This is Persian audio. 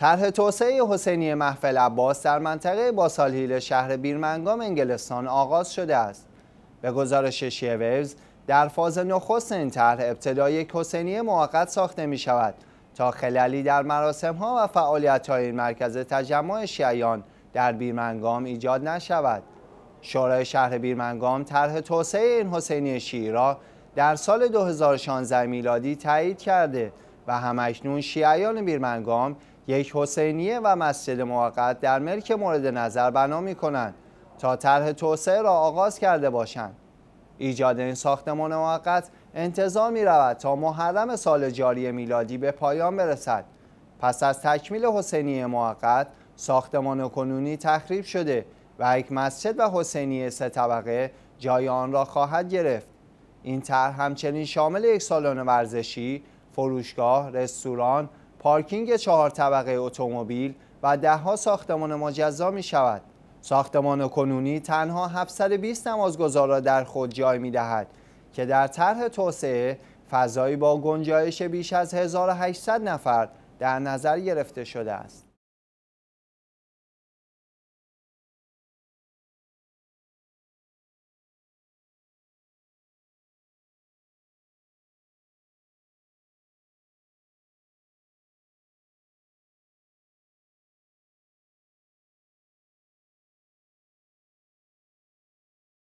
طرح توسعه حسینی محفل عباس در منطقه باسالهیل شهر بیرمنگام انگلستان آغاز شده است. به گزارش شیوز در فاز نخست این طرح ابتدای یک حسینی موقت ساخته می شود تا خلالی در مراسم ها و فعالیت های این مرکز تجمع شیعیان در بیرمنگام ایجاد نشود. شورای شهر بیرمنگام طرح توسعه این حسینی شیعی را در سال 2016 میلادی تایید کرده و همکنون شیعیان بیرمنگام یک حسینیه و مسجد موقت در ملک مورد نظر بنا می کنند تا طرح توسعه را آغاز کرده باشند. ایجاد این ساختمان موقت انتظار می رود تا محرم سال جاری میلادی به پایان برسد. پس از تکمیل حسینیه موقت ساختمان کنونی تخریب شده و یک مسجد و حسینیه سه طبقه جای آن را خواهد گرفت. این طرح همچنین شامل یک سالن ورزشی، فروشگاه، رستوران، پارکینگ چهار طبقه اتومبیل و دهها ساختمان مجزا می شود. ساختمان کنونی تنها 720 نمازگزار را در خود جای می دهد که در طرح توسعه فضایی با گنجایش بیش از 1800 نفر در نظر گرفته شده است.